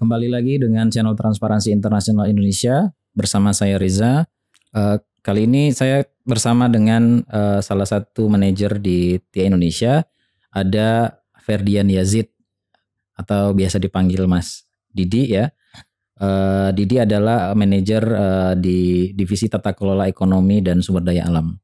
Kembali lagi dengan channel Transparansi Internasional Indonesia bersama saya Riza. Uh, eh, kali ini saya bersama dengan uh, salah satu manajer di TIA Indonesia ada Ferdian Yazid atau biasa dipanggil Mas Didi ya. Uh, Didi adalah manajer uh, di divisi tata kelola ekonomi dan sumber daya alam.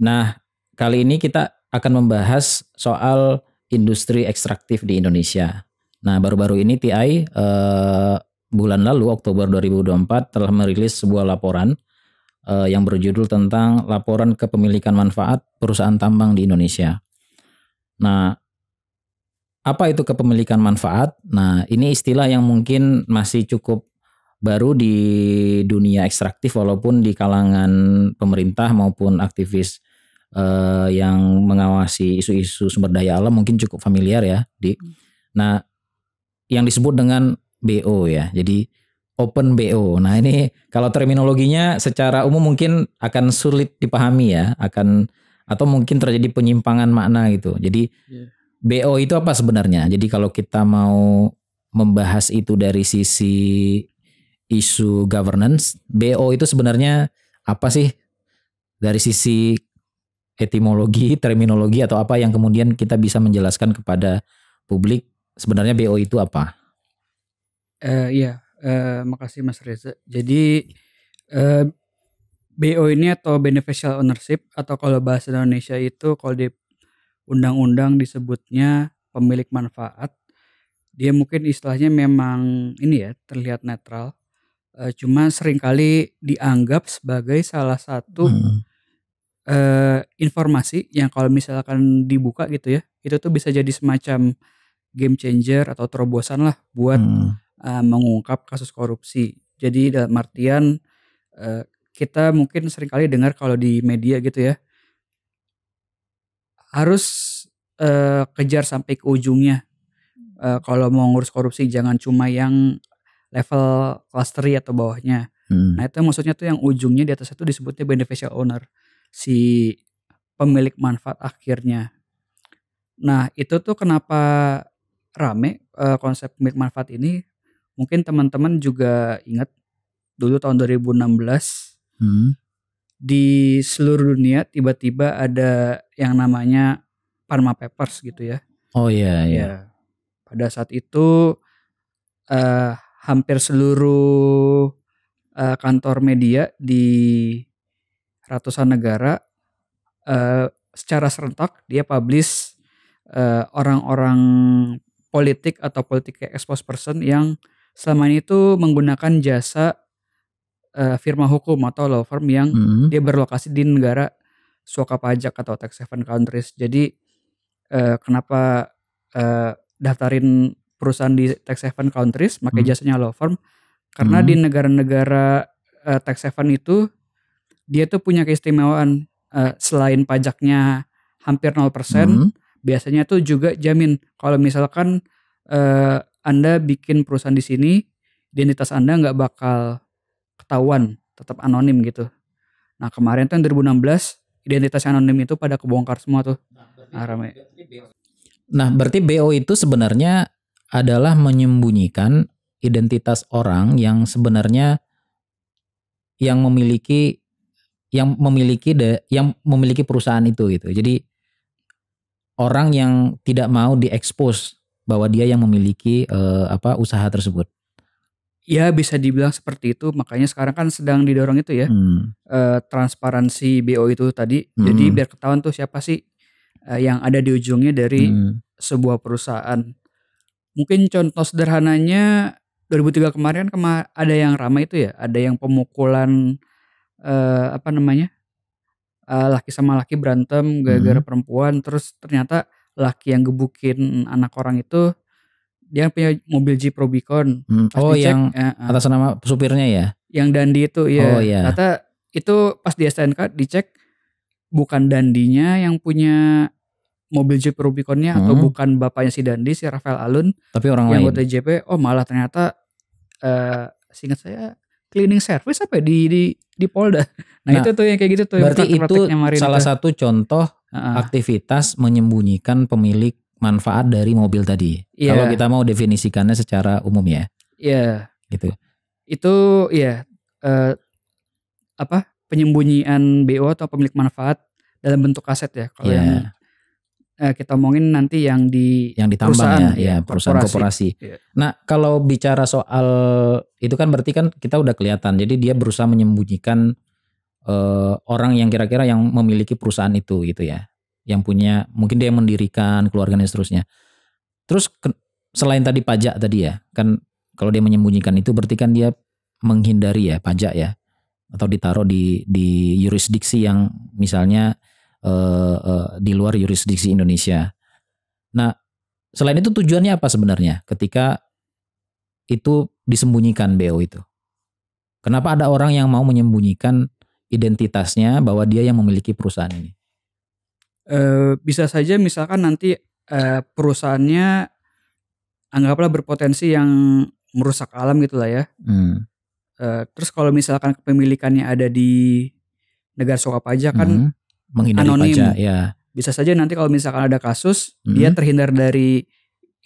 Nah, kali ini kita akan membahas soal industri ekstraktif di Indonesia Nah, baru-baru ini TI uh, eh, bulan lalu Oktober 2024 telah merilis sebuah laporan uh, yang berjudul tentang laporan kepemilikan manfaat perusahaan tambang di Indonesia. Nah, apa itu kepemilikan manfaat? Nah, ini istilah yang mungkin masih cukup baru di dunia ekstraktif walaupun di kalangan pemerintah maupun aktivis eh, yang mengawasi isu-isu sumber daya alam mungkin cukup familiar ya, Di. Hmm. Nah, yang disebut dengan BO ya. Jadi open BO. Nah, ini kalau terminologinya secara umum mungkin akan sulit dipahami ya, akan atau mungkin terjadi penyimpangan makna gitu. Jadi yeah. BO itu apa sebenarnya? Jadi kalau kita mau membahas itu dari sisi isu governance, BO itu sebenarnya apa sih dari sisi etimologi, terminologi atau apa yang kemudian kita bisa menjelaskan kepada publik sebenarnya BO itu apa? Uh, iya, uh, makasih Mas Reza. Jadi uh, eh, BO ini atau beneficial ownership atau kalau bahasa Indonesia itu kalau di undang-undang disebutnya pemilik manfaat. Dia mungkin istilahnya memang ini ya terlihat netral. Uh, cuma seringkali dianggap sebagai salah satu hmm. uh, informasi yang kalau misalkan dibuka gitu ya, itu tuh bisa jadi semacam game changer atau terobosan lah buat hmm. uh, mengungkap kasus korupsi. Jadi dalam artian uh, kita mungkin seringkali dengar kalau di media gitu ya harus uh, kejar sampai ke ujungnya. Uh, kalau mau ngurus korupsi jangan cuma yang level clustery atau bawahnya. Hmm. Nah itu maksudnya tuh yang ujungnya di atas itu disebutnya beneficial owner si pemilik manfaat akhirnya. Nah itu tuh kenapa rame uh, konsep pemilik manfaat ini. Mungkin teman-teman juga ingat dulu tahun 2016 hmm. di seluruh dunia tiba-tiba ada yang namanya Parma Papers gitu ya. Oh iya iya. Ya. Pada saat itu uh, hampir seluruh uh, kantor media di ratusan negara uh, secara serentak dia publish orang-orang uh, orang -orang politik atau politik kayak expose person yang selama ini tuh menggunakan jasa uh, firma hukum atau law firm yang hmm. dia berlokasi di negara suaka pajak atau tax haven countries. Jadi uh, kenapa uh, daftarin perusahaan di tax haven countries pakai hmm. jasanya law firm? Karena hmm. di negara-negara uh, tax haven itu dia tuh punya keistimewaan uh, selain pajaknya hampir 0% hmm biasanya tuh juga jamin kalau misalkan eh, Anda bikin perusahaan di sini identitas Anda nggak bakal ketahuan tetap anonim gitu nah kemarin tuh yang 2016 identitas anonim itu pada kebongkar semua tuh nah, nah rame nah berarti BO itu sebenarnya adalah menyembunyikan identitas orang yang sebenarnya yang memiliki yang memiliki de, yang memiliki perusahaan itu gitu. Jadi orang yang tidak mau diekspos bahwa dia yang memiliki uh, apa usaha tersebut. Ya bisa dibilang seperti itu. Makanya sekarang kan sedang didorong itu ya hmm. uh, transparansi BO itu tadi. Hmm. Jadi biar ketahuan tuh siapa sih uh, yang ada di ujungnya dari hmm. sebuah perusahaan. Mungkin contoh sederhananya 2003 kemarin kan kema ada yang ramai itu ya, ada yang pemukulan apa namanya? uh, laki sama laki berantem gara-gara hmm. perempuan terus ternyata laki yang gebukin anak orang itu dia punya mobil Jeep Rubicon. Hmm. oh dicek, yang uh, atas nama supirnya ya? Yang Dandi itu ya. Oh iya. Kata itu pas di STNK dicek bukan Dandinya yang punya mobil Jeep Rubiconnya hmm. atau bukan bapaknya si Dandi si Rafael Alun. Tapi orang yang lain. Yang JP oh malah ternyata eh uh, singkat saya cleaning service apa ya? di di di Polda. Nah, nah itu tuh yang kayak gitu tuh. Berarti itu salah itu. satu contoh uh aktivitas menyembunyikan pemilik manfaat dari mobil tadi. Yeah. Kalau kita mau definisikannya secara umum ya. Iya. Yeah. Gitu. Itu ya yeah, uh, apa penyembunyian BO atau pemilik manfaat dalam bentuk aset ya. Kalau yeah. yang Eh, kita omongin nanti yang di yang ditambang ya, ya, ya perusahaan korporasi. korporasi. Ya. Nah, kalau bicara soal itu kan berarti kan kita udah kelihatan. Jadi dia berusaha menyembunyikan uh, orang yang kira-kira yang memiliki perusahaan itu gitu ya. Yang punya mungkin dia yang mendirikan keluarga dan seterusnya. Terus ke, selain tadi pajak tadi ya, kan kalau dia menyembunyikan itu berarti kan dia menghindari ya pajak ya atau ditaruh di di yurisdiksi yang misalnya uh, uh, di luar yurisdiksi Indonesia. Nah, selain itu tujuannya apa sebenarnya ketika itu disembunyikan BO itu? Kenapa ada orang yang mau menyembunyikan identitasnya bahwa dia yang memiliki perusahaan ini? Uh, bisa saja misalkan nanti uh, perusahaannya anggaplah berpotensi yang merusak alam gitulah ya. Hmm. Uh, terus kalau misalkan kepemilikannya ada di negara suka pajak kan hmm menghindari anonim. pajak ya. Bisa saja nanti kalau misalkan ada kasus hmm. dia terhindar dari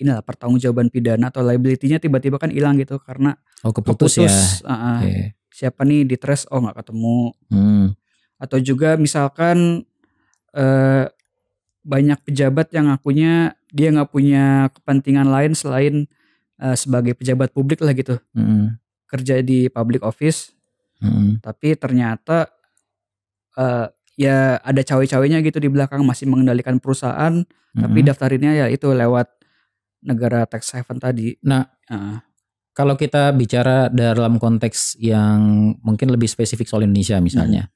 inilah pertanggungjawaban pidana atau liability-nya tiba-tiba kan hilang gitu karena oh keputus, ya? keputus ya. Uh, okay. Siapa nih di trace oh nggak ketemu. Hmm. Atau juga misalkan uh, banyak pejabat yang punya dia nggak punya kepentingan lain selain uh, sebagai pejabat publik lah gitu. Hmm. Kerja di public office. Hmm. Tapi ternyata uh, ya ada cawe-cawenya gitu di belakang masih mengendalikan perusahaan mm-hmm. tapi daftarinnya ya itu lewat negara tax haven tadi. Nah, uh. kalau kita bicara dalam konteks yang mungkin lebih spesifik soal Indonesia misalnya. mm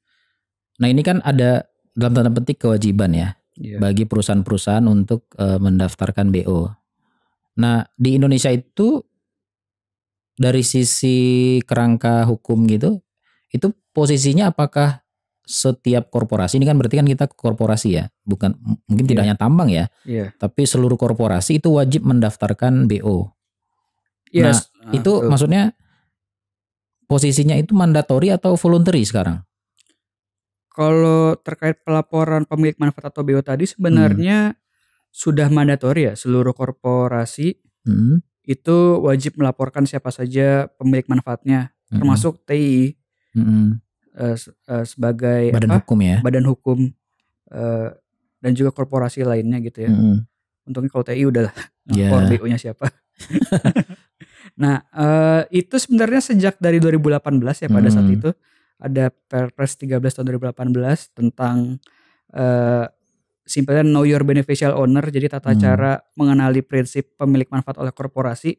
Nah, ini kan ada dalam tanda petik kewajiban ya yeah. bagi perusahaan-perusahaan untuk uh, mendaftarkan BO. Nah, di Indonesia itu dari sisi kerangka hukum gitu, itu posisinya apakah setiap korporasi ini kan berarti kan kita korporasi ya, bukan mungkin yeah. tidak iya. hanya tambang ya, yeah. tapi seluruh korporasi itu wajib mendaftarkan BO. Yes. Iya, nah, nah itu betul. maksudnya posisinya itu mandatory atau voluntary sekarang? Kalau terkait pelaporan pemilik manfaat atau BO tadi sebenarnya hmm. sudah mandatory ya seluruh korporasi hmm. itu wajib melaporkan siapa saja pemilik manfaatnya hmm. termasuk TI. Hmm uh, uh, sebagai badan apa? hukum ya badan hukum uh, dan juga korporasi lainnya gitu ya hmm. untungnya kalau TI udah yeah. BU nya siapa nah uh, itu sebenarnya sejak dari 2018 ya pada hmm. saat itu ada Perpres 13 tahun 2018 tentang uh, simpelnya know your beneficial owner jadi tata hmm. cara mengenali prinsip pemilik manfaat oleh korporasi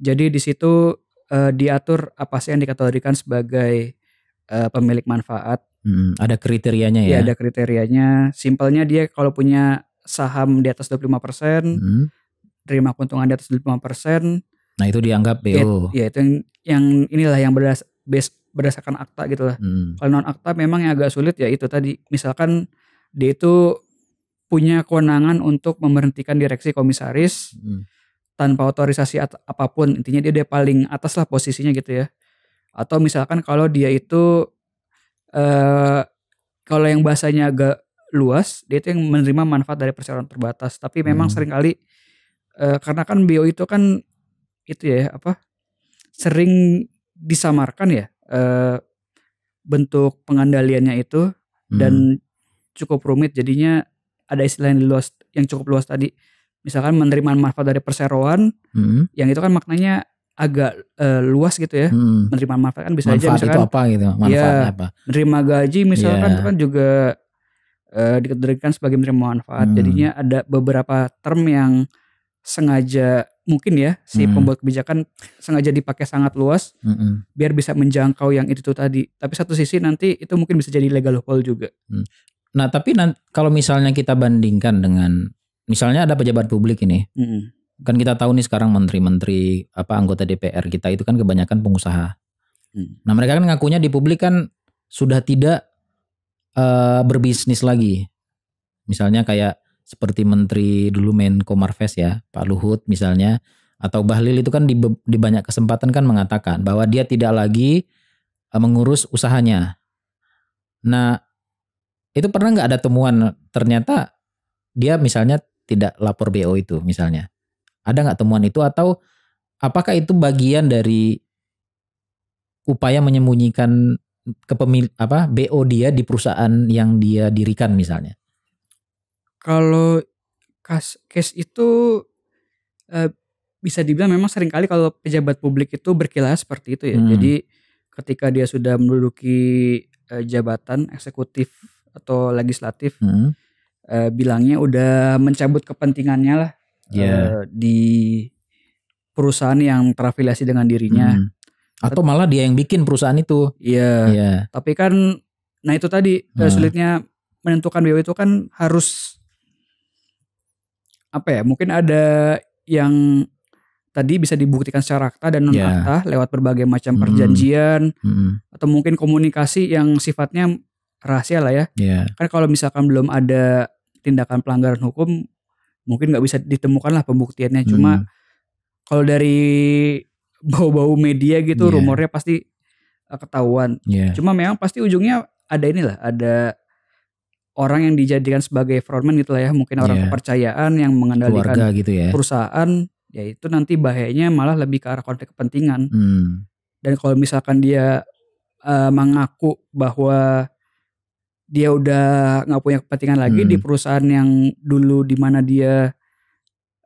jadi di situ uh, diatur apa sih yang dikategorikan sebagai uh, pemilik manfaat. Hmm, ada kriterianya iya, ya. Iya, ada kriterianya. Simpelnya dia kalau punya saham di atas 25%, hmm. terima keuntungan di atas 25%. Nah, itu dianggap BO. Iya, ya, itu yang, yang inilah yang berdas, base, berdasarkan akta gitu lah. Hmm. Kalau non akta memang yang agak sulit ya itu tadi. Misalkan dia itu punya kewenangan untuk memberhentikan direksi komisaris hmm. tanpa otorisasi apapun. Intinya dia dia paling atas lah posisinya gitu ya atau misalkan kalau dia itu eh, kalau yang bahasanya agak luas dia itu yang menerima manfaat dari perseroan terbatas tapi memang hmm. kali eh, karena kan bio itu kan itu ya apa sering disamarkan ya eh, bentuk pengendaliannya itu hmm. dan cukup rumit jadinya ada istilah yang luas yang cukup luas tadi misalkan menerima manfaat dari perseroan hmm. yang itu kan maknanya agak uh, luas gitu ya hmm. menerima manfaat kan bisa manfaat aja misalkan itu apa gitu manfaat ya, iya. apa menerima gaji misalkan yeah. itu kan juga uh, eh, dikategorikan sebagai menerima manfaat hmm. jadinya ada beberapa term yang sengaja mungkin ya si hmm. pembuat kebijakan sengaja dipakai sangat luas hmm. biar bisa menjangkau yang itu tuh tadi tapi satu sisi nanti itu mungkin bisa jadi legal loophole juga hmm. nah tapi kalau misalnya kita bandingkan dengan misalnya ada pejabat publik ini hmm kan kita tahu nih sekarang menteri-menteri apa anggota DPR kita itu kan kebanyakan pengusaha. Hmm. Nah mereka kan ngakunya di publik kan sudah tidak uh, berbisnis lagi. Misalnya kayak seperti menteri dulu Menko Marves ya Pak Luhut misalnya atau Bahlil itu kan di, di banyak kesempatan kan mengatakan bahwa dia tidak lagi uh, mengurus usahanya. Nah itu pernah nggak ada temuan ternyata dia misalnya tidak lapor BO itu misalnya ada nggak temuan itu atau apakah itu bagian dari upaya menyembunyikan kepemil apa BO dia di perusahaan yang dia dirikan misalnya? Kalau kas case itu eh, bisa dibilang memang sering kali kalau pejabat publik itu berkilas seperti itu ya. Hmm. Jadi ketika dia sudah menduduki e, jabatan eksekutif atau legislatif hmm. Eh, bilangnya udah mencabut kepentingannya lah yeah. Iya. uh, di perusahaan yang terafiliasi dengan dirinya. Hmm. Atau malah dia yang bikin perusahaan itu. Iya. Yeah. Tapi kan nah itu tadi eh, hmm. sulitnya menentukan BW e itu kan harus apa ya? Mungkin ada yang tadi bisa dibuktikan secara akta dan non iya. akta yeah. lewat berbagai macam hmm. perjanjian hmm. atau mungkin komunikasi yang sifatnya rahasia lah ya. Yeah. Kan kalau misalkan belum ada tindakan pelanggaran hukum mungkin nggak bisa ditemukan lah pembuktiannya hmm. cuma kalau dari bau-bau media gitu yeah. rumornya pasti eh, ketahuan yeah. cuma memang pasti ujungnya ada inilah ada orang yang dijadikan sebagai frontman gitu lah ya mungkin orang yeah. kepercayaan yang mengandalkan Keluarga gitu ya. perusahaan ya itu nanti bahayanya malah lebih ke arah konflik kepentingan hmm. dan kalau misalkan dia uh, mengaku bahwa dia udah nggak punya kepentingan lagi hmm. di perusahaan yang dulu di mana dia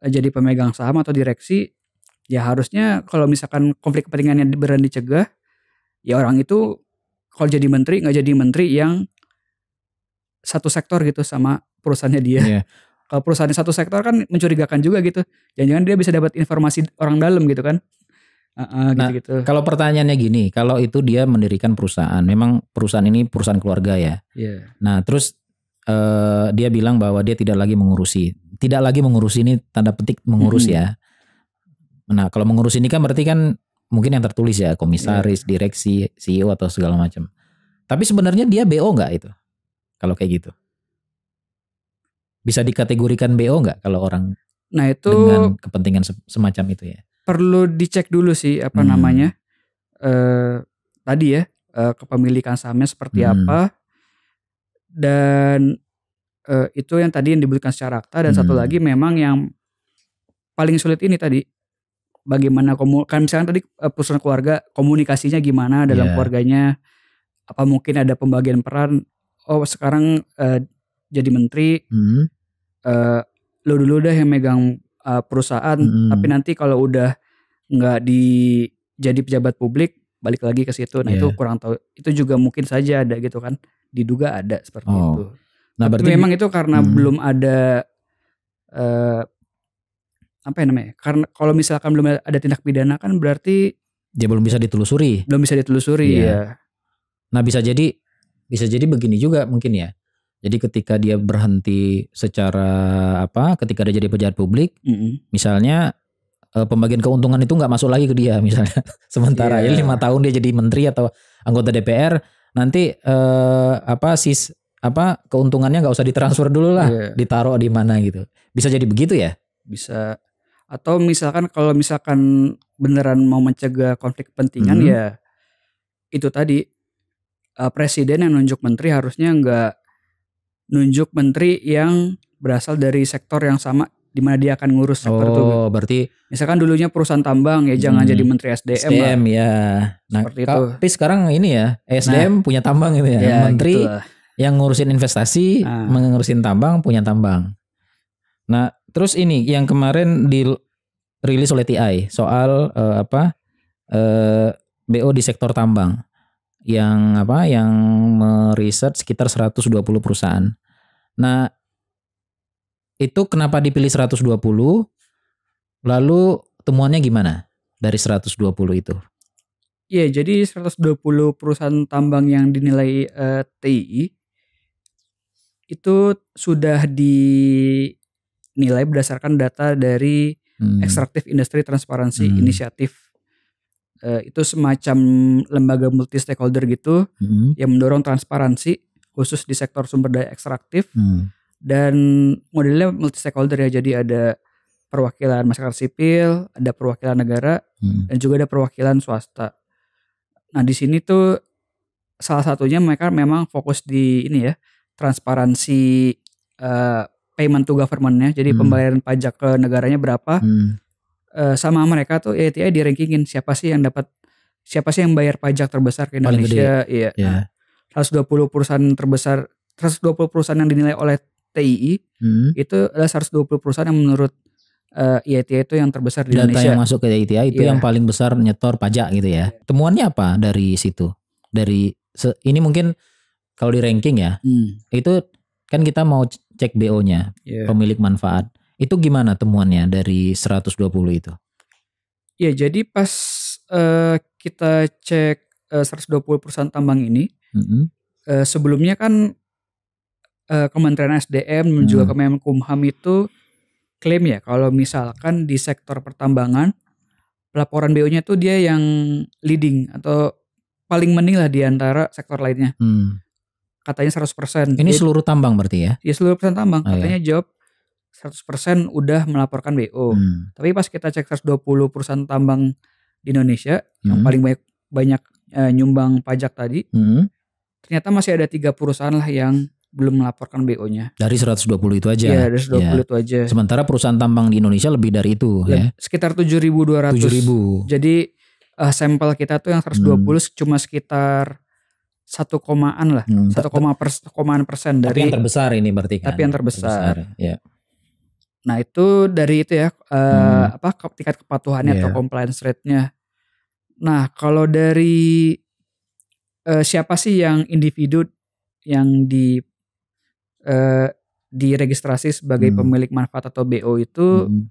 eh, jadi pemegang saham atau direksi ya harusnya kalau misalkan konflik kepentingannya berani dicegah ya orang itu kalau jadi menteri nggak jadi menteri yang satu sektor gitu sama perusahaannya dia. Yeah. Kalau perusahaannya satu sektor kan mencurigakan juga gitu. Jangan-jangan dia bisa dapat informasi orang dalam gitu kan. Uh, nah, gitu -gitu. kalau pertanyaannya gini, kalau itu dia mendirikan perusahaan, memang perusahaan ini perusahaan keluarga ya. Yeah. Nah, terus uh, dia bilang bahwa dia tidak lagi mengurusi, tidak lagi mengurusi ini tanda petik mengurus hmm. ya. Nah, kalau mengurus ini kan berarti kan mungkin yang tertulis ya, komisaris, yeah. direksi, CEO atau segala macam. Tapi sebenarnya dia BO nggak itu? Kalau kayak gitu, bisa dikategorikan BO nggak kalau orang? Nah itu dengan kepentingan semacam itu ya perlu dicek dulu sih apa hmm. namanya eh, tadi ya eh, kepemilikan sahamnya seperti hmm. apa dan eh, itu yang tadi yang diberikan secara akta dan hmm. satu lagi memang yang paling sulit ini tadi bagaimana kan misalkan tadi eh, perusahaan keluarga komunikasinya gimana dalam yeah. keluarganya apa mungkin ada pembagian peran oh sekarang eh, jadi menteri hmm. eh, lo dulu dah yang megang uh, perusahaan hmm. tapi nanti kalau udah nggak di jadi pejabat publik balik lagi ke situ nah yeah. itu iya. kurang tahu itu juga mungkin saja ada gitu kan diduga ada seperti oh. itu nah berarti memang itu karena hmm. belum ada uh, apa yang namanya karena kalau misalkan belum ada tindak pidana kan berarti dia belum bisa ditelusuri belum bisa ditelusuri yeah. ya iya. nah bisa jadi bisa jadi begini juga mungkin ya jadi ketika dia berhenti secara apa? Ketika dia jadi pejabat publik, mm -hmm. misalnya eh, pembagian keuntungan itu nggak masuk lagi ke dia misalnya. Sementara yeah. ya lima tahun dia jadi menteri atau anggota DPR, nanti eh, apa sis apa keuntungannya nggak usah ditransfer dulu lah, yeah. ditaruh di mana gitu. Bisa jadi begitu ya? Bisa. Atau misalkan kalau misalkan beneran mau mencegah konflik kepentingan mm -hmm. ya itu tadi eh, presiden yang nunjuk menteri harusnya nggak nunjuk menteri yang berasal dari sektor yang sama di mana dia akan ngurus sektor oh, itu. Oh, berarti misalkan dulunya perusahaan tambang ya jangan hmm, jadi menteri SDM. SDM lah. ya. Nah, Seperti itu. tapi sekarang ini ya SDM nah, punya tambang gitu ya. ya gitu menteri gitu yang ngurusin investasi, nah. mengurusin tambang punya tambang. Nah, terus ini yang kemarin dirilis oleh TI soal uh, apa? Uh, eh, BO di sektor tambang yang apa yang meriset sekitar 120 perusahaan. Nah, itu kenapa dipilih 120? Lalu temuannya gimana dari 120 itu? Iya, jadi 120 perusahaan tambang yang dinilai uh, eh, TI itu sudah dinilai berdasarkan data dari hmm. Extractive Industry Transparency hmm. Initiative uh, itu semacam lembaga multi stakeholder gitu hmm. yang mendorong transparansi khusus di sektor sumber daya ekstraktif hmm. dan modelnya multi stakeholder ya jadi ada perwakilan masyarakat sipil, ada perwakilan negara hmm. dan juga ada perwakilan swasta. Nah, di sini tuh salah satunya mereka memang fokus di ini ya, transparansi uh, payment to government ya Jadi hmm. pembayaran pajak ke negaranya berapa. Hmm. Uh, sama mereka tuh ETI di rankingin siapa sih yang dapat siapa sih yang bayar pajak terbesar ke Indonesia, ya? iya. Yeah. 120 perusahaan terbesar 120 perusahaan yang dinilai oleh TII hmm. itu adalah 120 perusahaan yang menurut uh, itu yang terbesar di Data Indonesia. Data yang masuk ke IIT itu yeah. yang paling besar nyetor pajak gitu ya. Iya. Temuannya apa dari situ? Dari ini mungkin kalau di ranking ya. Hmm. Itu kan kita mau cek BO-nya, yeah. pemilik manfaat. Itu gimana temuannya dari 120 itu? Ya, yeah, jadi pas uh, kita cek eh, uh, 120 perusahaan tambang ini, hmm Uh, sebelumnya kan uh, Kementerian SDM dan juga hmm. Kemenkumham itu klaim ya kalau misalkan di sektor pertambangan pelaporan BO-nya tuh dia yang leading atau paling mending lah di antara sektor lainnya. Mm. Katanya 100%. Ini jadi, seluruh tambang berarti ya? Iya seluruh persen tambang. Oh, iya. Katanya iya. job 100% udah melaporkan BO. Mm. Tapi pas kita cek 120 perusahaan tambang di Indonesia hmm. yang paling banyak banyak e, nyumbang pajak tadi, hmm ternyata masih ada tiga perusahaan lah yang belum melaporkan BO-nya. Dari 120 itu aja. Iya, dari 120 ya. itu aja. Sementara perusahaan tambang di Indonesia lebih dari itu Leb iya, ya. Sekitar 7.200. 7.000. Jadi uh, sampel kita tuh yang 120 hmm. cuma sekitar satu komaan lah, hmm, satu hmm. komaan persen dari. Tapi yang terbesar ini berarti kan. Tapi yang terbesar. terbesar ya. Nah itu dari itu ya uh, hmm. apa tingkat kepatuhannya yeah. atau iya. compliance rate-nya. Nah kalau dari uh, siapa sih yang individu yang di uh, diregistrasi sebagai hmm. pemilik manfaat atau BO itu hmm.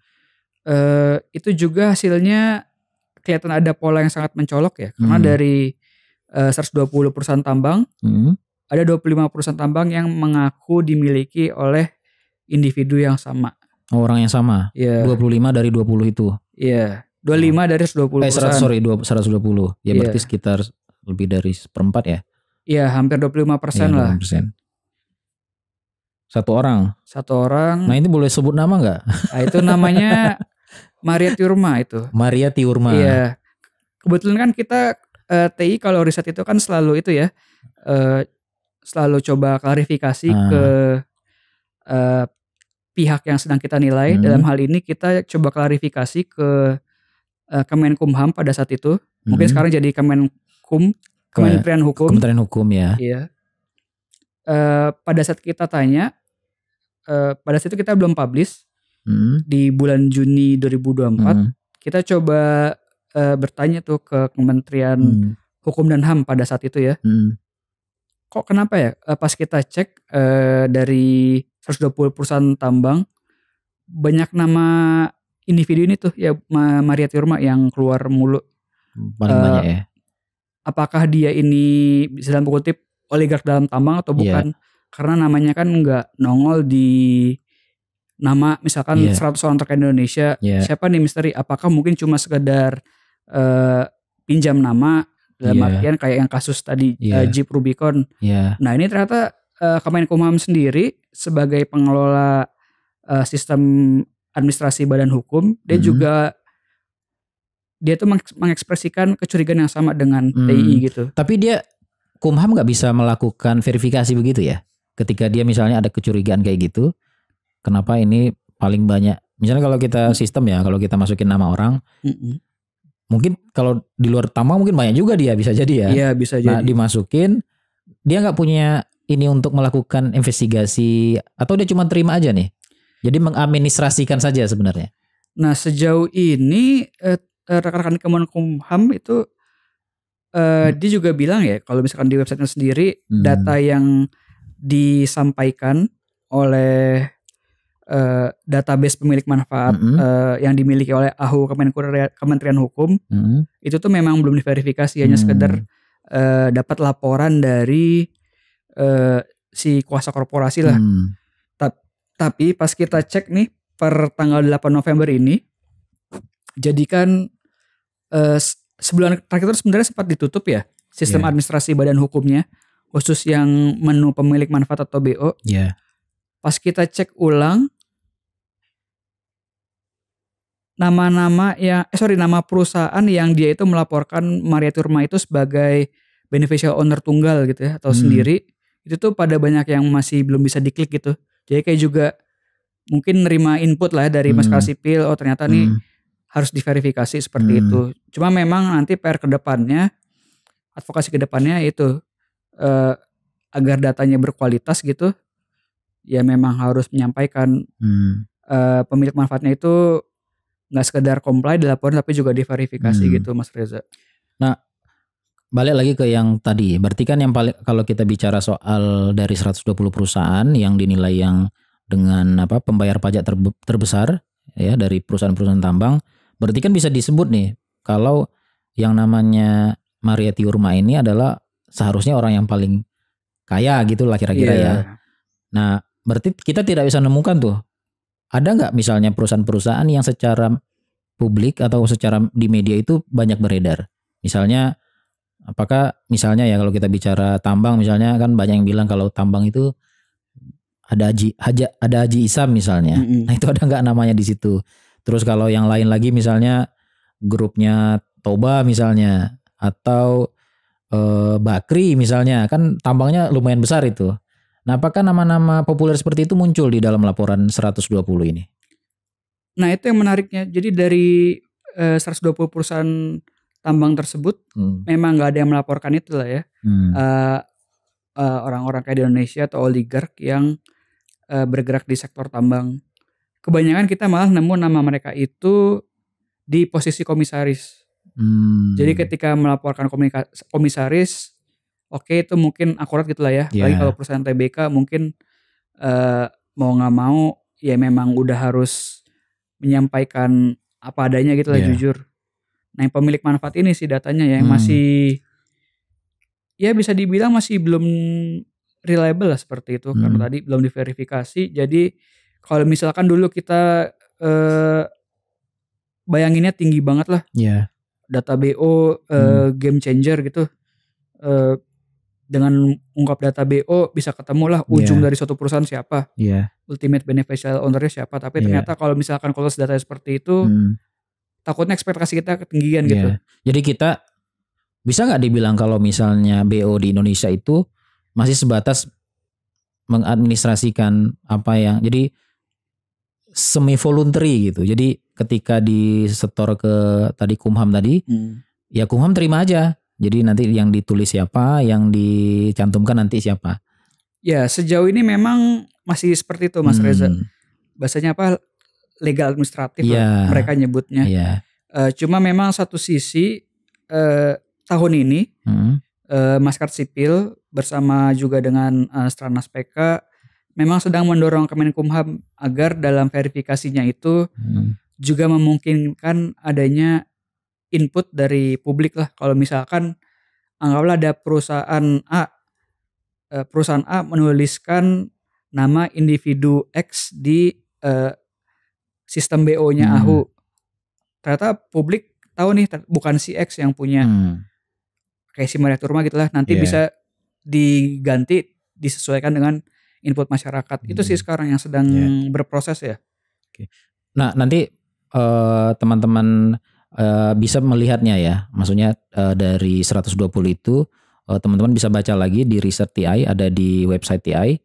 uh, itu juga hasilnya kelihatan ada pola yang sangat mencolok ya karena hmm. dari uh, 120 perusahaan tambang hmm. ada 25 perusahaan tambang yang mengaku dimiliki oleh individu yang sama. Oh, orang yang sama. Yeah. 25 dari 20 itu. Iya. Yeah. 25 dari 120 eh, 100, Sorry, 120. Ya yeah. berarti sekitar lebih dari seperempat ya? Iya, hampir 25 persen ya, lah. persen. Satu orang. Satu orang. Nah ini boleh sebut nama nggak? Nah, itu namanya Maria Tiurma itu. Maria Tiurma. Iya. Kebetulan kan kita uh, eh, TI kalau riset itu kan selalu itu ya, uh, selalu coba klarifikasi ah. ke uh, pihak yang sedang kita nilai. Hmm. Dalam hal ini kita coba klarifikasi ke uh, Kemenkumham pada saat itu. Mungkin hmm. sekarang jadi Kemen hukum Kementerian ya, Hukum Kementerian Hukum ya iya uh, pada saat kita tanya uh, pada saat itu kita belum publish hmm. di bulan Juni 2024 hmm. kita coba uh, bertanya tuh ke Kementerian hmm. Hukum dan Ham pada saat itu ya hmm. kok kenapa ya uh, pas kita cek uh, dari 120 perusahaan tambang banyak nama individu ini tuh ya Maria Tirma yang keluar mulu paling uh, banyak ya apakah dia ini bisa dalam kutip oligark dalam tambang atau iya. bukan yeah. karena namanya kan nggak nongol di nama misalkan yeah. Iya. 100 orang terkait Indonesia yeah. siapa nih misteri apakah mungkin cuma sekedar uh, pinjam nama dalam yeah. artian kayak yang kasus tadi yeah. uh, iya. Jeep Rubicon yeah. nah ini ternyata uh, eh, Kemenkumham sendiri sebagai pengelola uh, sistem administrasi badan hukum dia mm -hmm. juga dia tuh mengekspresikan kecurigaan yang sama dengan hmm. TI gitu. Tapi dia Kumham nggak bisa melakukan verifikasi begitu ya? Ketika dia misalnya ada kecurigaan kayak gitu, kenapa ini paling banyak? Misalnya kalau kita hmm. sistem ya, kalau kita masukin nama orang, mm mungkin kalau di luar tambang mungkin banyak juga dia bisa jadi ya. Iya bisa nah, jadi. Nah dimasukin, dia nggak punya ini untuk melakukan investigasi atau dia cuma terima aja nih? Jadi mengadministrasikan saja sebenarnya. Nah sejauh ini eh, Eh, rekan-rekan Kemenkumham itu uh, hmm. dia juga bilang ya kalau misalkan di websitenya sendiri hmm. data yang disampaikan oleh uh, database pemilik manfaat hmm. uh, yang dimiliki oleh AHU Kementerian Hukum hmm. itu tuh memang belum diverifikasi hanya hmm. sekedar uh, dapat laporan dari uh, si kuasa korporasi lah. Hmm. Ta tapi pas kita cek nih per tanggal 8 November ini jadikan Eh, sebulan terakhir itu sebenarnya sempat ditutup ya sistem yeah. administrasi badan hukumnya khusus yang menu pemilik manfaat atau BO. Yeah. Pas kita cek ulang nama-nama yang eh sorry nama perusahaan yang dia itu melaporkan Maria Turma itu sebagai beneficial owner tunggal gitu ya atau hmm. sendiri itu tuh pada banyak yang masih belum bisa diklik gitu jadi kayak juga mungkin nerima input lah dari hmm. masyarakat sipil oh ternyata hmm. nih harus diverifikasi seperti hmm. itu. Cuma memang nanti PR kedepannya, advokasi kedepannya itu eh, agar datanya berkualitas gitu, ya memang harus menyampaikan hmm. eh, pemilik manfaatnya itu nggak sekedar comply dilaporin tapi juga diverifikasi hmm. gitu Mas Reza. Nah balik lagi ke yang tadi, berarti kan yang paling kalau kita bicara soal dari 120 perusahaan yang dinilai yang dengan apa pembayar pajak terbesar ya dari perusahaan-perusahaan tambang Berarti kan bisa disebut nih kalau yang namanya Maria Tiurma ini adalah seharusnya orang yang paling kaya gitu lah kira-kira yeah. ya. Iya. Nah, berarti kita tidak bisa nemukan tuh ada nggak misalnya perusahaan-perusahaan yang secara publik atau secara di media itu banyak beredar. Misalnya apakah misalnya ya kalau kita bicara tambang misalnya kan banyak yang bilang kalau tambang itu ada haji ada haji isam misalnya. Mm -hmm. Nah itu ada nggak namanya di situ? Terus kalau yang lain lagi misalnya grupnya Toba misalnya atau e, Bakri misalnya kan tambangnya lumayan besar itu. Nah, apakah nama-nama populer seperti itu muncul di dalam laporan 120 ini? Nah, itu yang menariknya. Jadi dari e, eh, 120 perusahaan tambang tersebut hmm. memang nggak ada yang melaporkan itu lah ya. Hmm. E, orang-orang kayak di Indonesia atau oligark yang uh, bergerak di sektor tambang kebanyakan kita malah nemu nama mereka itu di posisi komisaris. Hmm. Jadi ketika melaporkan komisaris, oke okay, itu mungkin akurat gitu lah ya. Yeah. Lagi kalau perusahaan TBK mungkin uh, mau nggak mau ya memang udah harus menyampaikan apa adanya gitulah yeah. jujur. Nah yang pemilik manfaat ini sih datanya ya yang hmm. masih ya bisa dibilang masih belum reliable lah seperti itu hmm. karena tadi belum diverifikasi jadi kalau misalkan dulu kita eh, bayanginnya tinggi banget lah. ya Yeah. Data BO eh, hmm. game changer gitu. Eh, dengan ungkap data BO bisa ketemu lah iya. ujung yeah. dari suatu perusahaan siapa. Yeah. Ultimate beneficial ownernya siapa. Tapi yeah. ternyata kalau misalkan kalau data seperti itu hmm. takutnya ekspektasi kita ketinggian yeah. gitu. Jadi kita bisa nggak dibilang kalau misalnya BO di Indonesia itu masih sebatas mengadministrasikan apa yang jadi semi voluntary gitu. Jadi ketika disetor ke tadi Kumham tadi, hmm. ya Kumham terima aja. Jadi nanti yang ditulis siapa, yang dicantumkan nanti siapa. Ya, sejauh ini memang masih seperti itu Mas hmm. Reza. Bahasanya apa? Legal administratif ya. mereka nyebutnya. Ya. Uh, cuma memang satu sisi uh, tahun ini hmm. uh, eh, sipil bersama juga dengan uh, Stranas PK memang sedang mendorong Kemenkumham agar dalam verifikasinya itu hmm. juga memungkinkan adanya input dari publik lah. Kalau misalkan anggaplah ada perusahaan A, eh, perusahaan A menuliskan nama individu X di uh, sistem BO-nya hmm. AHU. Ternyata publik tahu nih bukan si X yang punya. Hmm. Kayak si Maria Turma gitu lah. Nanti yeah. bisa diganti disesuaikan dengan input masyarakat. Hmm. Itu sih hmm. sekarang yang sedang yeah. berproses ya. Oke. Nah, nanti eh, teman-teman uh, bisa melihatnya ya. Maksudnya uh, dari 120 itu teman teman-teman bisa baca lagi di riset TI ada di website TI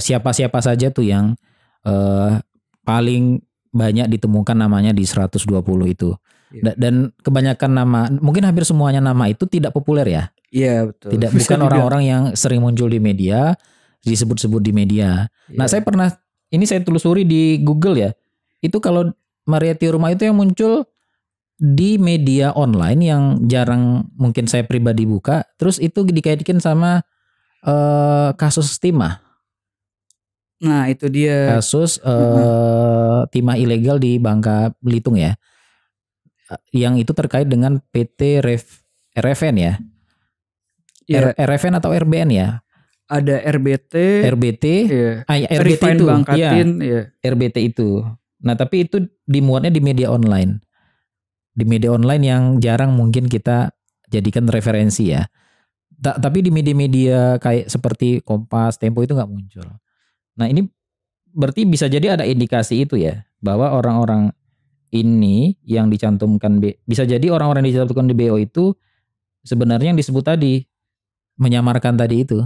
siapa-siapa uh, saja tuh yang uh, paling banyak ditemukan namanya di 120 itu. Yeah. Dan kebanyakan nama, mungkin hampir semuanya nama itu tidak populer ya. Iya betul. Tidak bukan orang-orang yang sering muncul di media, disebut-sebut di media. Yeah. Nah, iya. saya pernah ini saya telusuri di Google ya. Itu kalau Mariati rumah itu yang muncul di media online yang jarang mungkin saya pribadi buka, terus itu dikaitkan sama uh, kasus timah. Nah, itu dia kasus uh, timah ilegal di Bangka Belitung ya. Eh, yang itu terkait dengan PT Ref, RFN ya. Yeah. RFN atau RBN ya? ada RBT, RBT, iya. ah, ya, RBT itu, Bangkatin, ya, iya. iya. RBT itu. Nah tapi itu dimuatnya di media online, di media online yang jarang mungkin kita jadikan referensi ya. Ta tapi di media-media kayak seperti Kompas, Tempo itu nggak muncul. Nah ini berarti bisa jadi ada indikasi itu ya bahwa orang-orang ini yang dicantumkan B, bisa jadi orang-orang yang dicantumkan di BO itu sebenarnya yang disebut tadi menyamarkan tadi itu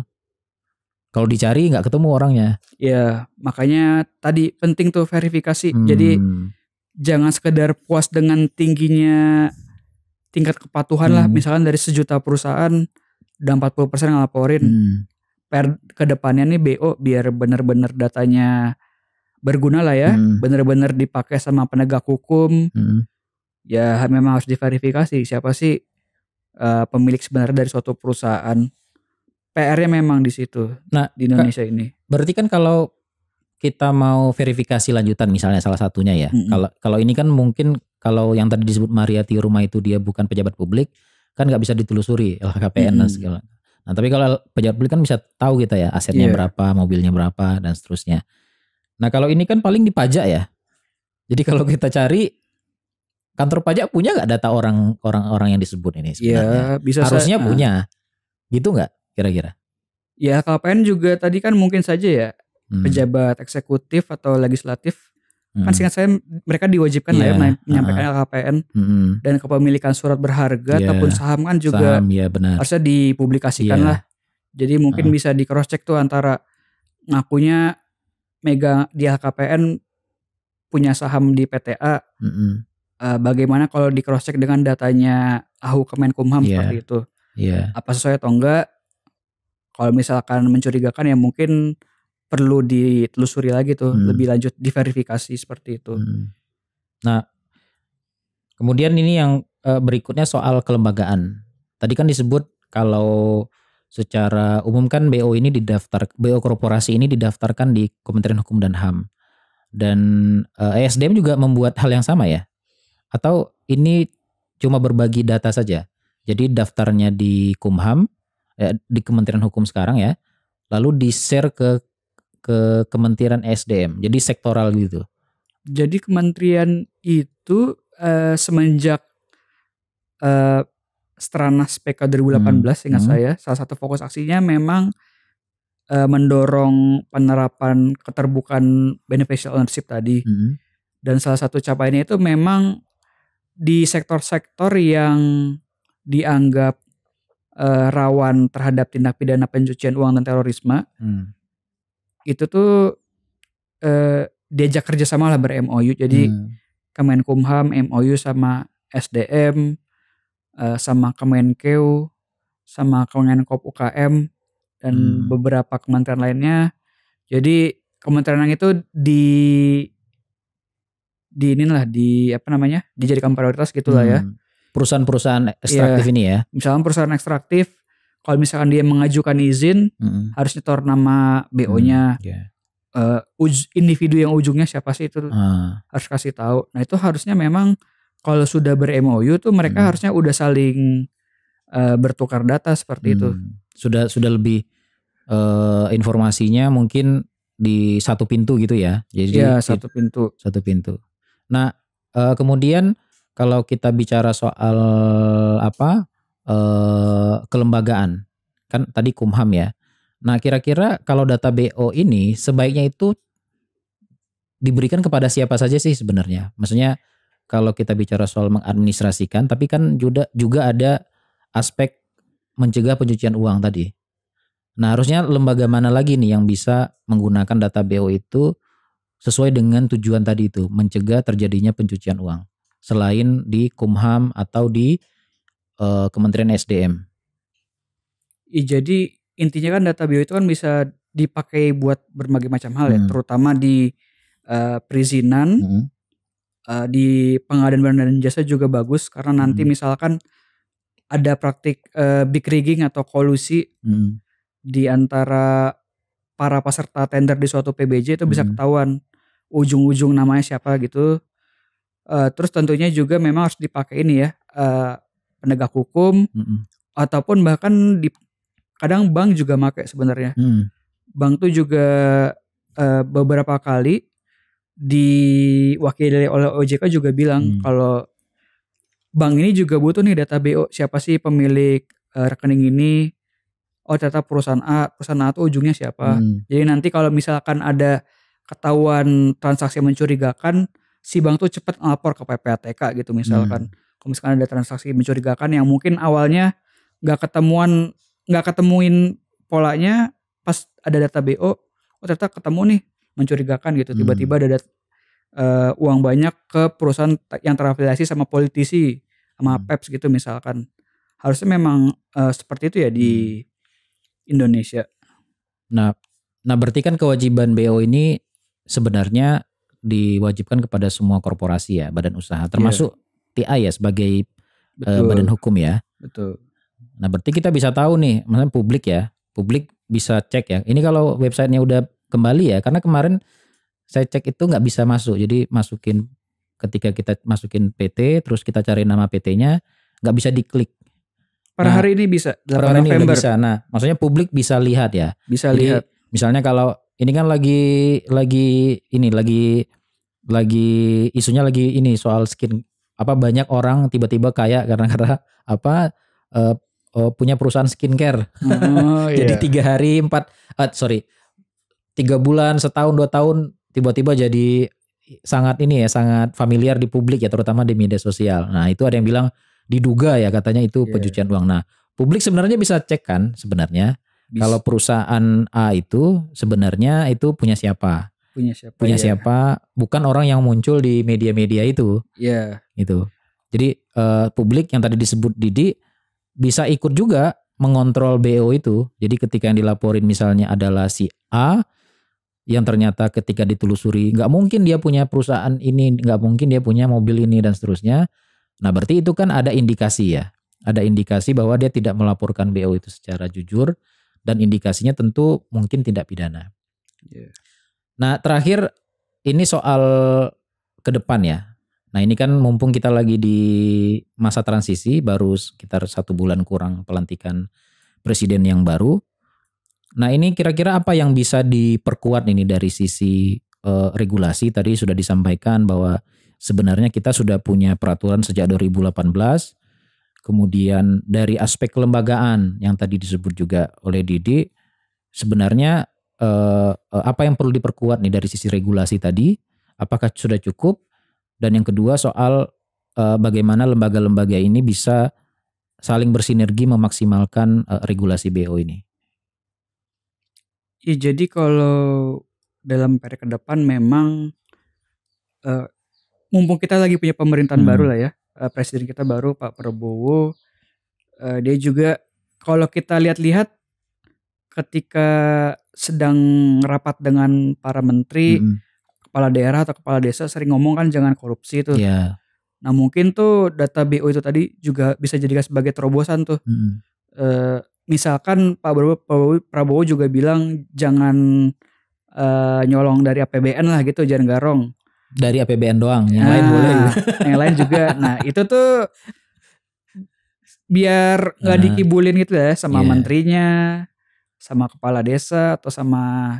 kalau dicari nggak ketemu orangnya. Ya makanya tadi penting tuh verifikasi. Hmm. Jadi jangan sekedar puas dengan tingginya tingkat kepatuhan hmm. lah. Misalkan dari sejuta perusahaan udah 40% ngelaporin. Hmm. Per kedepannya nih BO biar benar-benar datanya berguna lah ya. Hmm. benar bener dipakai sama penegak hukum. Hmm. Ya memang harus diverifikasi siapa sih uh, pemilik sebenarnya dari suatu perusahaan. PR-nya memang di situ. Nah, di Indonesia ini. Berarti kan kalau kita mau verifikasi lanjutan misalnya salah satunya ya. Kalau mm -hmm. kalau ini kan mungkin kalau yang tadi disebut Maria Mariati rumah itu dia bukan pejabat publik kan nggak bisa ditelusuri LHKPN mm -hmm. dan segala. Nah, tapi kalau pejabat publik kan bisa tahu kita gitu ya asetnya yeah. berapa, mobilnya berapa dan seterusnya. Nah, kalau ini kan paling dipajak ya. Jadi kalau kita cari kantor pajak punya nggak data orang orang orang yang disebut ini iya, sebenarnya? Yeah, bisa harusnya saya, ah. punya. Gitu nggak? kira-kira? Ya KPN juga tadi kan mungkin saja ya hmm. pejabat eksekutif atau legislatif kan hmm. kan singkat saya mereka diwajibkan yeah. lah ya iya. menyampaikan uh -huh. LKPN hmm. dan kepemilikan surat berharga yeah. ataupun saham kan juga saham, ya benar. harusnya dipublikasikan yeah. lah jadi mungkin uh -huh. bisa di cross check tuh antara ngakunya mega di LKPN punya saham di PTA -hmm. Eh, bagaimana kalau di cross check dengan datanya Ahu Kemenkumham yeah. seperti itu yeah. apa sesuai atau enggak kalau misalkan mencurigakan ya mungkin perlu ditelusuri lagi tuh hmm. lebih lanjut diverifikasi seperti itu. Hmm. Nah, kemudian ini yang eh, berikutnya soal kelembagaan. Tadi kan disebut kalau secara umum kan BO ini didaftar BO korporasi ini didaftarkan di Kementerian Hukum dan HAM. Dan ESDM eh, e juga membuat hal yang sama ya? Atau ini cuma berbagi data saja? Jadi daftarnya di Kumham, ya, di Kementerian Hukum sekarang ya lalu di share ke ke Kementerian SDM jadi sektoral gitu jadi kementerian itu uh, semenjak uh, Stranas PK 2018 hmm. ingat hmm. saya salah satu fokus aksinya memang eh, mendorong penerapan keterbukaan beneficial ownership tadi hmm. dan salah satu capaiannya itu memang di sektor-sektor yang dianggap uh, rawan terhadap tindak pidana pencucian uang dan terorisme hmm. itu tuh uh, diajak kerjasama lah ber-MOU jadi hmm. Kemenkumham MOU sama SDM uh, eh, sama Kemenkeu sama Kemenkop UKM dan hmm. beberapa kementerian lainnya jadi kementerian yang itu di di inilah di apa namanya dijadikan prioritas gitulah ya. hmm. ya perusahaan-perusahaan iya. ekstraktif yeah. ini ya. Misalnya perusahaan ekstraktif kalau misalkan dia mengajukan izin hmm. harus nyetor nama BO-nya. Hmm. Yeah. Iya. Uh, individu yang ujungnya siapa sih itu hmm. harus kasih tahu. Nah, itu harusnya memang kalau sudah ber MOU tuh mereka hmm. harusnya udah saling uh, bertukar data seperti hmm. itu. Mm. Sudah sudah lebih uh, informasinya mungkin di satu pintu gitu ya. Jadi ya, satu pintu. Satu pintu. Nah, uh, kemudian kalau kita bicara soal apa eh, kelembagaan kan tadi kumham ya. Nah kira-kira kalau data BO ini sebaiknya itu diberikan kepada siapa saja sih sebenarnya? Maksudnya kalau kita bicara soal mengadministrasikan, tapi kan juga juga ada aspek mencegah pencucian uang tadi. Nah, harusnya lembaga mana lagi nih yang bisa menggunakan data BO itu sesuai dengan tujuan tadi itu, mencegah terjadinya pencucian uang? selain di Kumham atau di uh, Kementerian SDM. Ya, jadi intinya kan data bio itu kan bisa dipakai buat berbagai macam hal ya, hmm. ya, terutama di uh, perizinan, hmm. uh, di pengadaan barang dan jasa juga bagus karena nanti hmm. misalkan ada praktik uh, big rigging atau kolusi hmm. di antara para peserta tender di suatu PBJ itu bisa hmm. ketahuan ujung-ujung namanya siapa gitu Eh, terus tentunya juga memang harus dipakai ini ya uh, penegak hukum mm -hmm. ataupun bahkan di kadang bank juga make sebenarnya. Mm. Bank tuh juga uh, beberapa kali diwakili oleh OJK juga bilang mm. kalau bank ini juga butuh nih data BO siapa sih pemilik uh, rekening ini. Oh ternyata perusahaan A, perusahaan A tuh ujungnya siapa. Mm. Jadi nanti kalau misalkan ada ketahuan transaksi mencurigakan si bank tuh cepat lapor ke PPATK gitu misalkan. Hmm. Kalau misalkan ada transaksi mencurigakan yang mungkin awalnya nggak ketemuan nggak ketemuin polanya pas ada data BO oh ternyata ketemu nih mencurigakan gitu hmm. tiba-tiba hmm. ada uh, uang banyak ke perusahaan yang terafiliasi sama politisi sama hmm. Peps gitu misalkan harusnya memang uh, seperti itu ya di hmm. Indonesia nah nah berarti kan kewajiban BO ini sebenarnya diwajibkan kepada semua korporasi ya, badan usaha, termasuk yeah. TI ya sebagai eh, Betul. Uh, badan hukum ya. Betul. Nah berarti kita bisa tahu nih, maksudnya publik ya, publik bisa cek ya. Ini kalau websitenya udah kembali ya, karena kemarin saya cek itu nggak bisa masuk, jadi masukin ketika kita masukin PT, terus kita cari nama PT-nya, nggak bisa diklik. Per nah, hari ini bisa. Per hari November. ini bisa. Nah, maksudnya publik bisa lihat ya. Bisa Jadi, lihat. Misalnya kalau ini kan lagi lagi ini lagi lagi isunya lagi ini soal skin apa banyak orang tiba-tiba kaya karena karena apa uh, uh, punya perusahaan skincare. Oh, jadi iya. tiga hari empat uh, sorry tiga bulan setahun dua tahun tiba-tiba jadi sangat ini ya sangat familiar di publik ya terutama di media sosial. Nah itu ada yang bilang diduga ya katanya itu yeah. Iya. pencucian uang. Nah publik sebenarnya bisa cek kan sebenarnya bisa. Kalau perusahaan A itu sebenarnya itu punya siapa? Punya siapa? Punya ya. siapa? Bukan orang yang muncul di media-media itu. Iya. Itu. Jadi uh, publik yang tadi disebut Didi bisa ikut juga mengontrol BO itu. Jadi ketika yang dilaporin misalnya adalah si A yang ternyata ketika ditelusuri nggak mungkin dia punya perusahaan ini, nggak mungkin dia punya mobil ini dan seterusnya. Nah berarti itu kan ada indikasi ya, ada indikasi bahwa dia tidak melaporkan BO itu secara jujur dan indikasinya tentu mungkin tindak pidana. Yeah. Nah terakhir ini soal ke depan ya. Nah ini kan mumpung kita lagi di masa transisi baru sekitar satu bulan kurang pelantikan presiden yang baru. Nah ini kira-kira apa yang bisa diperkuat ini dari sisi uh, regulasi tadi sudah disampaikan bahwa sebenarnya kita sudah punya peraturan sejak 2018 kemudian dari aspek kelembagaan yang tadi disebut juga oleh Didi sebenarnya eh, eh, apa yang perlu diperkuat nih dari sisi regulasi tadi apakah sudah cukup dan yang kedua soal eh, bagaimana lembaga-lembaga ini bisa saling bersinergi memaksimalkan eh, regulasi BO ini ya jadi kalau dalam periode depan memang eh, mumpung kita lagi punya pemerintahan hmm. baru lah ya uh, presiden kita baru Pak Prabowo uh, dia juga kalau kita lihat-lihat ketika sedang rapat dengan para menteri hmm. kepala daerah atau kepala desa sering ngomong kan jangan korupsi itu yeah. Iya. nah mungkin tuh data BO itu tadi juga bisa jadikan sebagai terobosan tuh hmm. uh, misalkan Pak Prabowo, juga bilang jangan uh, nyolong dari APBN lah gitu jangan garong dari APBN doang yang nah, lain ah, boleh yang lain juga nah itu tuh biar nggak uh, dikibulin gitu ya sama yeah. menterinya sama kepala desa atau sama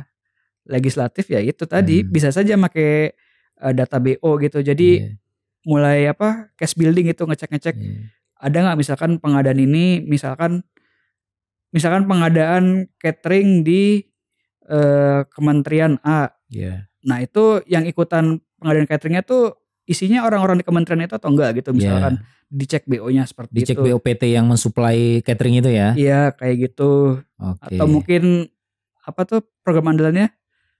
legislatif ya itu tadi hmm. bisa saja make uh, data BO gitu jadi yeah. mulai apa cash building itu ngecek ngecek yeah. ada nggak misalkan pengadaan ini misalkan misalkan pengadaan catering di uh, kementerian A yeah. nah itu yang ikutan pengadaan cateringnya tuh isinya orang-orang di kementerian itu atau enggak gitu misalkan yeah. dicek BO-nya seperti dicek itu. Dicek BOPT yang mensuplai catering itu ya. Iya, kayak gitu. Okay. Atau mungkin apa tuh program andalannya?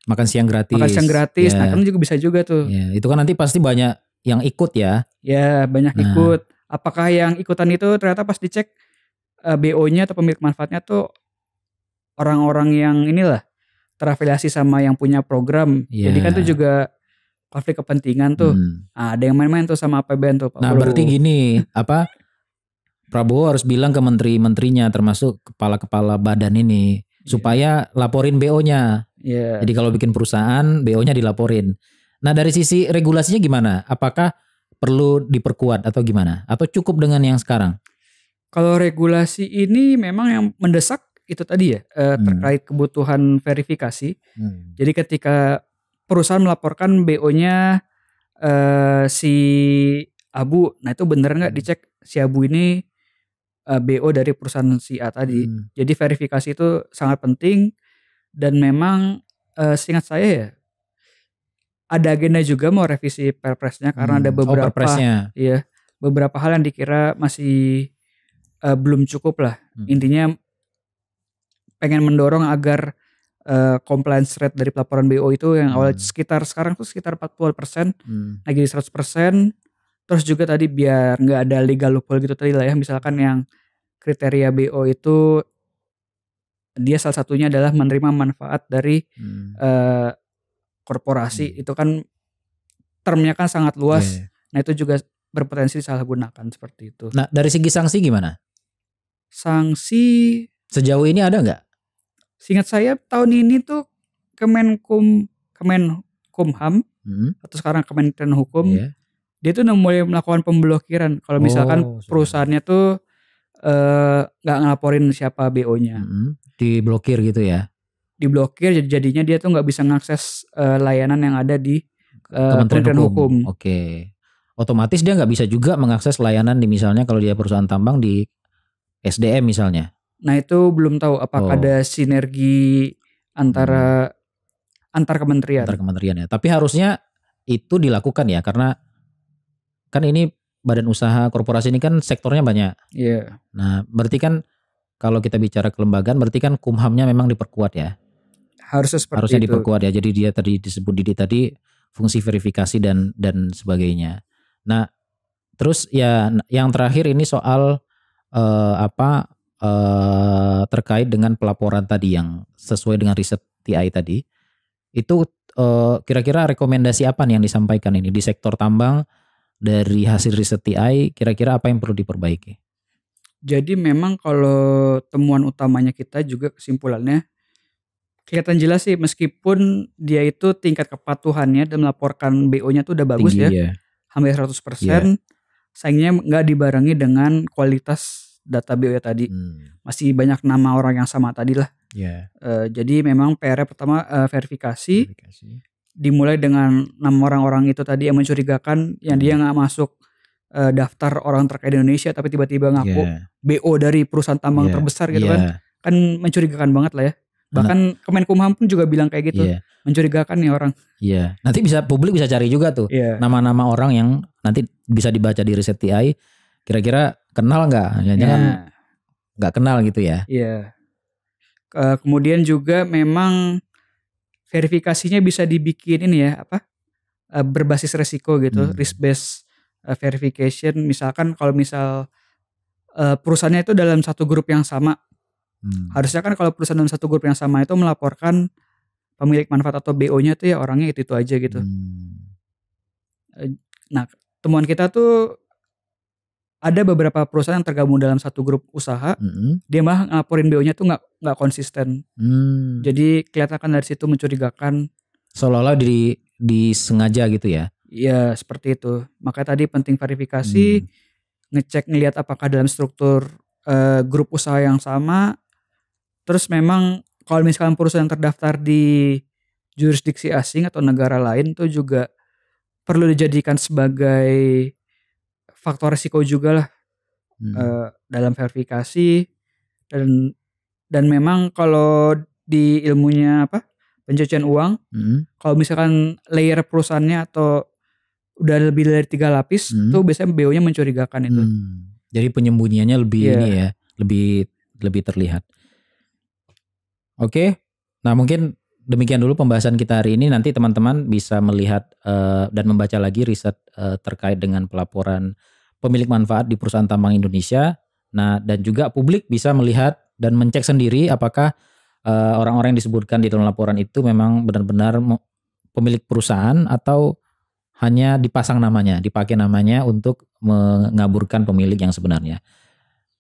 Makan siang gratis. Makan siang gratis. Yeah. Nah, iya. kamu juga bisa juga tuh. Yeah. itu kan nanti pasti banyak yang ikut ya. Ya, yeah, banyak nah. ikut. Apakah yang ikutan itu ternyata pas dicek uh, eh, BO-nya atau pemilik manfaatnya tuh orang-orang yang inilah terafiliasi sama yang punya program. Yeah. Jadi kan itu iya. juga konflik kepentingan tuh. Hmm. Nah, ada yang main-main tuh sama APBN tuh Pak Nah, berarti gini, apa Prabowo harus bilang ke menteri-menterinya termasuk kepala-kepala badan ini yeah. supaya laporin BO-nya. Yeah. Jadi kalau bikin perusahaan, BO-nya dilaporin. Nah, dari sisi regulasinya gimana? Apakah perlu diperkuat atau gimana? Atau cukup dengan yang sekarang? Kalau regulasi ini memang yang mendesak itu tadi ya eh, hmm. terkait kebutuhan verifikasi. Hmm. Jadi ketika perusahaan melaporkan BO-nya uh, eh, si Abu. Nah itu bener nggak hmm. dicek si Abu ini uh, eh, BO dari perusahaan si A tadi. Hmm. Jadi verifikasi itu sangat penting dan memang uh, seingat saya ya ada agenda juga mau revisi perpresnya karena hmm. ada oh, beberapa oh, iya beberapa hal yang dikira masih uh, belum cukup lah. Hmm. Intinya pengen mendorong agar uh, compliance rate dari pelaporan BO itu yang awal hmm. sekitar sekarang tuh sekitar 40 persen, hmm. lagi di 100 persen. Terus juga tadi biar nggak ada legal loophole gitu tadi lah ya, misalkan yang kriteria BO itu dia salah satunya adalah menerima manfaat dari hmm. uh, korporasi hmm. itu kan termnya kan sangat luas. Yeah. Iya. Nah itu juga berpotensi disalahgunakan seperti itu. Nah dari segi sanksi gimana? Sanksi sejauh ini ada nggak? Seingat saya tahun ini tuh Kemenkum Kemenkumham hmm. atau sekarang Kementerian Hukum yeah. dia tuh mulai melakukan pemblokiran kalau misalkan oh, perusahaannya tuh eh, nggak uh, ngelaporin siapa BO-nya. Hmm. Diblokir gitu ya. Diblokir jadinya dia tuh nggak bisa mengakses uh, eh, layanan yang ada di uh, Kementerian, Kementerian Hukum. Hukum. Oke. Okay. Otomatis dia nggak bisa juga mengakses layanan di misalnya kalau dia perusahaan tambang di SDM misalnya. Nah itu belum tahu apakah oh. ada sinergi antara hmm. antar kementerian. Antar kementerian ya. Tapi harusnya itu dilakukan ya karena kan ini badan usaha korporasi ini kan sektornya banyak. Iya. Yeah. Nah berarti kan kalau kita bicara kelembagaan berarti kan kumhamnya memang diperkuat ya. Harusnya seperti Harusnya itu. diperkuat ya. Jadi dia tadi disebut Didi tadi fungsi verifikasi dan dan sebagainya. Nah terus ya yang terakhir ini soal eh, apa uh, terkait dengan pelaporan tadi yang sesuai dengan riset TI tadi, itu kira eh, kira-kira rekomendasi apa nih yang disampaikan ini di sektor tambang dari hasil riset TI, kira-kira apa yang perlu diperbaiki? Jadi memang kalau temuan utamanya kita juga kesimpulannya kelihatan jelas sih meskipun dia itu tingkat kepatuhannya dan melaporkan BO-nya tuh udah bagus Tinggi, ya. ya. Hampir 100%. Yeah. sayangnya nggak dibarengi dengan kualitas data bio ya tadi. Hmm. Masih banyak nama orang yang sama tadi lah. Yeah. Iya. Uh, jadi memang PR pertama uh, verifikasi, verifikasi. Dimulai dengan nama orang-orang itu tadi yang mencurigakan yang dia hmm. nggak masuk uh, daftar orang terkait di Indonesia tapi tiba-tiba ngaku yeah. BO dari perusahaan tambang yeah. terbesar gitu yeah. kan. Kan mencurigakan banget lah ya. Bahkan nah. Kemenkumham pun juga bilang kayak gitu. Yeah. Mencurigakan nih orang. Iya. Yeah. Nanti bisa publik bisa cari juga tuh iya. nama-nama yeah. orang yang nanti bisa dibaca di riset TI kira-kira kenal nggak jangan jangan ya. nggak kenal gitu ya iya uh, kemudian juga memang verifikasinya bisa dibikin ini ya apa uh, berbasis resiko gitu hmm. risk based uh, verification misalkan kalau misal uh, perusahaannya itu dalam satu grup yang sama hmm. harusnya kan kalau perusahaan dalam satu grup yang sama itu melaporkan pemilik manfaat atau BO nya tuh ya orangnya itu itu aja gitu hmm. nah temuan kita tuh ada beberapa perusahaan yang tergabung dalam satu grup usaha, hmm dia mah ngelaporin BO-nya tuh nggak nggak konsisten. Mm. Jadi kelihatan kan dari situ mencurigakan. Seolah-olah di disengaja gitu ya? Iya seperti itu. Maka tadi penting verifikasi, mm. ngecek ngelihat apakah dalam struktur uh, grup usaha yang sama. Terus memang kalau misalkan perusahaan yang terdaftar di jurisdiksi asing atau negara lain tuh juga perlu dijadikan sebagai faktor risiko juga lah hmm. uh, dalam verifikasi dan dan memang kalau di ilmunya apa pencucian uang hmm. kalau misalkan layer perusahaannya atau udah lebih dari tiga lapis hmm. tuh biasanya BO-nya mencurigakan itu hmm. jadi penyembunyiannya lebih yeah. ini ya lebih lebih terlihat oke okay. nah mungkin demikian dulu pembahasan kita hari ini. Nanti teman-teman bisa melihat uh, dan membaca lagi riset uh, terkait dengan pelaporan pemilik manfaat di perusahaan tambang Indonesia. Nah, dan juga publik bisa melihat dan mencek sendiri apakah eh, orang-orang uh, yang disebutkan di dalam laporan itu memang benar-benar pemilik perusahaan atau hanya dipasang namanya, dipakai namanya untuk mengaburkan pemilik yang sebenarnya.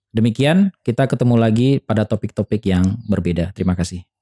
Demikian, kita ketemu lagi pada topik-topik yang berbeda. Terima kasih.